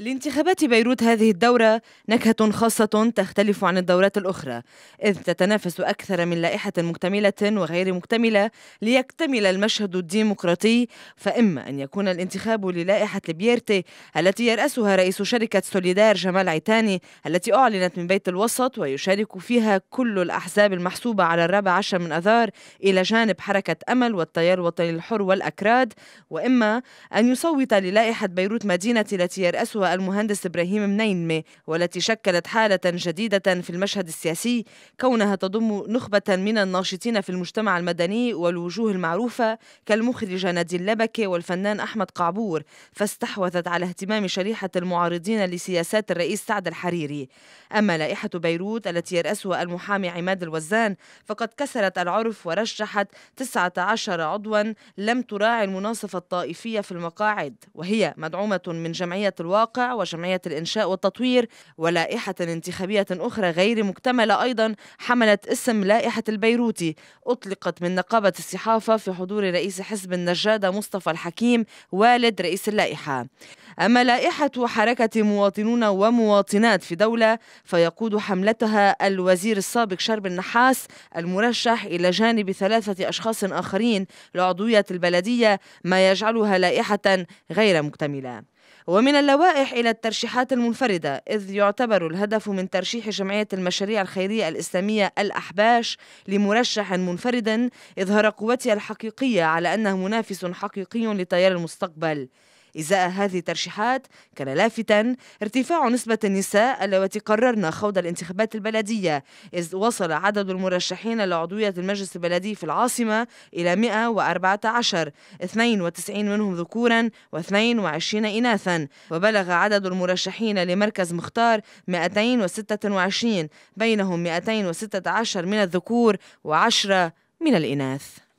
لانتخابات بيروت هذه الدورة نكهة خاصة تختلف عن الدورات الأخرى إذ تتنافس أكثر من لائحة مكتملة وغير مكتملة ليكتمل المشهد الديمقراطي فإما أن يكون الانتخاب للائحة البيرتي التي يرأسها رئيس شركة سوليدار جمال عيتاني التي أعلنت من بيت الوسط ويشارك فيها كل الأحزاب المحسوبة على الرابع عشر من أذار إلى جانب حركة أمل والتيار الوطني الحر والأكراد وإما أن يصوت للائحة بيروت مدينة التي يرأسها المهندس إبراهيم منينمة والتي شكلت حالة جديدة في المشهد السياسي كونها تضم نخبة من الناشطين في المجتمع المدني والوجوه المعروفة كالمخرج نادي اللبكة والفنان أحمد قعبور فاستحوذت على اهتمام شريحة المعارضين لسياسات الرئيس سعد الحريري أما لائحة بيروت التي يرأسها المحامي عماد الوزان فقد كسرت العرف ورشحت 19 عضوا لم تراعي المناصفة الطائفية في المقاعد وهي مدعومة من جمعية الواقع وجمعية الإنشاء والتطوير ولائحة انتخابية أخرى غير مكتملة أيضا حملت اسم لائحة البيروتي أطلقت من نقابة الصحافة في حضور رئيس حزب النجادة مصطفى الحكيم والد رئيس اللائحة أما لائحة حركة مواطنون ومواطنات في دولة فيقود حملتها الوزير السابق شرب النحاس المرشح إلى جانب ثلاثة أشخاص آخرين لعضوية البلدية ما يجعلها لائحة غير مكتملة ومن اللوائح إلى الترشيحات المنفردة إذ يعتبر الهدف من ترشيح جمعية المشاريع الخيرية الإسلامية الأحباش لمرشح منفرد إظهار قوتها الحقيقية على أنه منافس حقيقي لتيار المستقبل إزاء هذه الترشيحات كان لافتا ارتفاع نسبة النساء اللواتي قررن خوض الانتخابات البلدية إذ وصل عدد المرشحين لعضوية المجلس البلدي في العاصمة إلى 114 92 منهم ذكورا و22 إناثا وبلغ عدد المرشحين لمركز مختار 226 بينهم 216 من الذكور و10 من الإناث